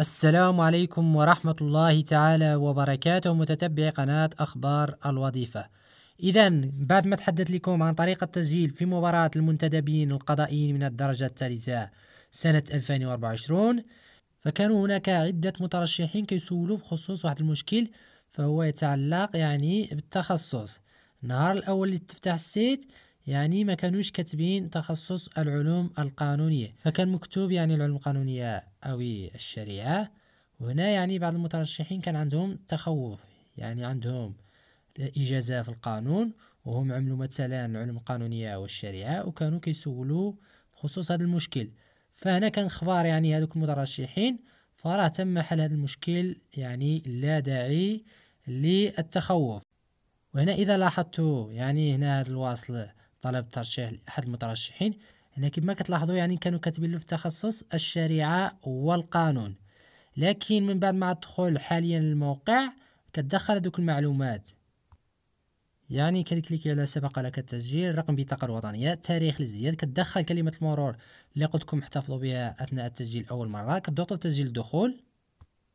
السلام عليكم ورحمة الله تعالى وبركاته متتبعي قناة أخبار الوظيفة إذا بعد ما تحدث لكم عن طريقة التسجيل في مباراة المنتدبين القضائيين من الدرجة الثالثة سنة 2024 فكانوا هناك عدة مترشحين كيسولوا بخصوص واحد المشكل فهو يتعلق يعني بالتخصص النهار الأول اللي تفتح السيت يعني ما كانوش كاتبين تخصص العلوم القانونية فكان مكتوب يعني العلوم القانونية أو الشريعة وهنا يعني بعض المترشحين كان عندهم تخوف يعني عندهم إجازة في القانون وهم عملوا مثلا العلوم القانونية والشريعة وكانوا كيسولوا بخصوص هذا المشكل فهنا كان خبار يعني هذوك المترشحين فراه تم حل هذا المشكل يعني لا داعي للتخوف وهنا إذا لاحظتوا يعني هنا هذا الواصل طلب ترشيح لأحد المترشحين هنا كما كتلاحظوا يعني كانوا كاتبين له في تخصص الشريعة والقانون لكن من بعد ما تدخل حاليا للموقع كتدخل دوك المعلومات يعني كنكليكي على سبق لك التسجيل رقم بطاقة الوطنية تاريخ للزياد كتدخل كلمة المرور اللي قلتكم احتفظوا بها أثناء التسجيل أول مرة في تسجيل الدخول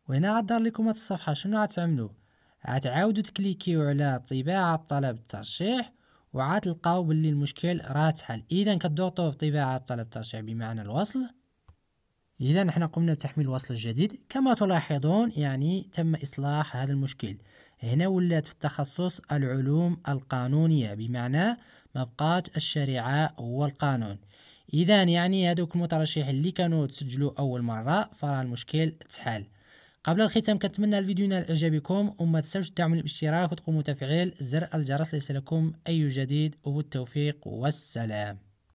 وهنا غدار لكم هاد الصفحة شنو غتعملوا عتعاودو تكليكيو على طباعة طلب الترشيح وعاد تلقاو باللي المشكل راه تحل اذا كتضغطوا في طباعه طلب ترشيع بمعنى الوصل اذا حنا قمنا بتحميل الوصل الجديد كما تلاحظون يعني تم اصلاح هذا المشكل هنا ولات في التخصص العلوم القانونيه بمعنى ما الشريعه والقانون اذا يعني هذوك المترشحين اللي كانوا تسجلوا اول مره فراه المشكل تحل قبل الختام كنتمنى الفيديو ينال اعجابكم وما تنساوش تدعموا الاشتراك وتقوموا تفعيل زر الجرس ليصلكم اي جديد وبالتوفيق والسلام